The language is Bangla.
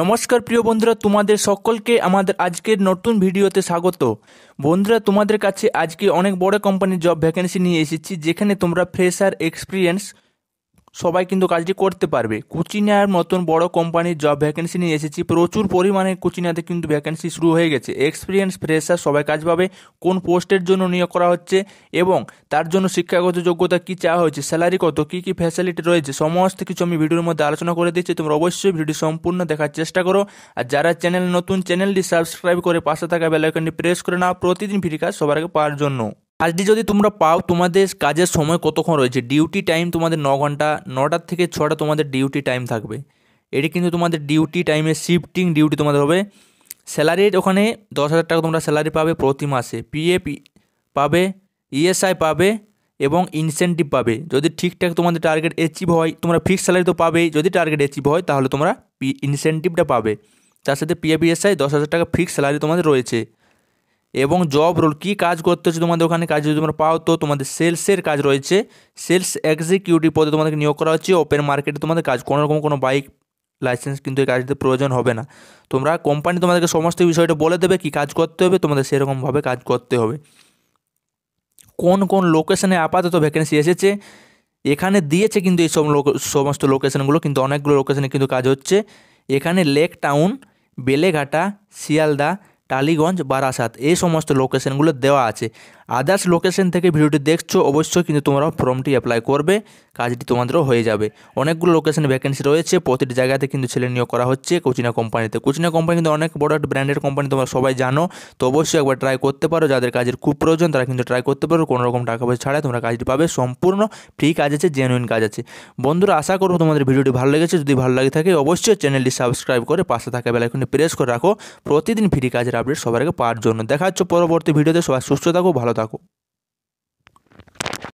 নমস্কার প্রিয় বন্ধুরা তোমাদের সকলকে আমাদের আজকের নতুন ভিডিওতে স্বাগত বন্ধুরা তোমাদের কাছে আজকে অনেক বড় কোম্পানির জব ভ্যাকেন্সি নিয়ে এসেছি যেখানে তোমরা ফ্রেশার এক্সপিরিয়েন্স সবাই কিন্তু কাজটি করতে পারবে কুচিনিয়ার মতন বড় কোম্পানির জব ভ্যাকেন্সি নিয়ে এসেছি প্রচুর পরিমাণে কুচিনিয়াতে কিন্তু ভ্যাকেন্সি শুরু হয়ে গেছে এক্সপিরিয়েন্স ফ্রেশার সবাই কাজ পাবে কোন পোস্টের জন্য নিয়োগ করা হচ্ছে এবং তার জন্য শিক্ষাগত যোগ্যতা কী চাওয়া হয়েছে স্যালারি কত কী কী ফ্যাসিলিটি রয়েছে সমস্ত কিছু আমি ভিডিওর মধ্যে আলোচনা করে দিচ্ছি তোমরা অবশ্যই ভিডিও সম্পূর্ণ দেখার চেষ্টা করো আর যারা চ্যানেল নতুন চ্যানেলটি সাবস্ক্রাইব করে পাশে থাকা বেলাইকনটি প্রেস করে নাও প্রতিদিন ভিডিও কাজ সবার আগে পাওয়ার জন্য কাজটি যদি তোমরা পাও তোমাদের কাজের সময় কতক্ষণ রয়েছে ডিউটি টাইম তোমাদের ন ঘন্টা নটার থেকে ছটা তোমাদের ডিউটি টাইম থাকবে এটি কিন্তু তোমাদের ডিউটি টাইমে শিফটিং ডিউটি তোমাদের হবে স্যালারির ওখানে দশ হাজার টাকা তোমরা স্যালারি পাবে প্রতি মাসে পিএপি পাবে ইএসআই e পাবে এবং ইনসেন্টিভ পাবে যদি ঠিকঠাক তোমাদের টার্গেট অ্যাচিভ হয় তোমরা ফিক্স স্যালারি তো পাবেই যদি টার্গেট অ্যাচিভ হয় তাহলে তোমরা ইনসেন্টিভটা পাবে তার সাথে পিএফ ইএসআই দশ হাজার টাকা ফিক্স স্যালারি তোমাদের রয়েছে এবং জব রোল কী কাজ করতে হচ্ছে তোমাদের ওখানে কাজ যদি তোমরা পাও তো তোমাদের সেলসের কাজ রয়েছে সেলস এক্সিকিউটিভ পদে তোমাদেরকে নিয়োগ করা হচ্ছে ওপেন মার্কেটে তোমাদের কাজ কোনো রকম কোনো বাইক লাইসেন্স কিন্তু এই কাজটিতে প্রয়োজন হবে না তোমরা কোম্পানি তোমাদেরকে সমস্ত বিষয়টা বলে দেবে কি কাজ করতে হবে তোমাদের সেরকমভাবে কাজ করতে হবে কোন কোন লোকেশনে আপাতত ভ্যাকেন্সি এসেছে এখানে দিয়েছে কিন্তু এই সব সমস্ত লোকেশনগুলো কিন্তু অনেকগুলো লোকেশনে কিন্তু কাজ হচ্ছে এখানে লেক টাউন বেলেঘাটা শিয়ালদা টালিগঞ্জ বারাসাত এই সমস্ত লোকেশানগুলো দেওয়া আছে আদার্স লোকেশান থেকে ভিডিওটি দেখছো অবশ্যই কিন্তু তোমরা ফর্মটি অ্যাপ্লাই করবে কাজটি তোমাদেরও হয়ে যাবে অনেকগুলো লোকেশান ভ্যাকেন্সি রয়েছে প্রতিটি জায়গাতে কিন্তু ছেলে নিয়োগ করা হচ্ছে কোচিনা কোম্পানিতে কোচিনা কোম্পানি কিন্তু অনেক বড় একটা ব্র্যান্ডের কোম্পানি তোমরা সবাই জানো তো অবশ্যই একবার ট্রাই করতে পারো যাদের কাজের খুব প্রয়োজন তারা কিন্তু ট্রাই করতে পারো কোনো রকম টাকা পয়সা ছাড়াই তোমরা কাজটি পাবে সম্পূর্ণ ফ্রি কাজ আছে জেনুইন কাজ আছে বন্ধুরা আশা করবো তোমাদের ভিডিওটি ভালো লেগেছে যদি ভালো লাগে থাকে অবশ্যই চ্যানেলটি সাবস্ক্রাইব করে পাশে থাকা এখন প্রেস করে রাখো প্রতিদিন ফ্রি কাজের আপডেট সবার আগে পাওয়ার জন্য দেখা হচ্ছে পরবর্তী ভিডিওতে সবাই সুস্থ থাকো ভালো থাকো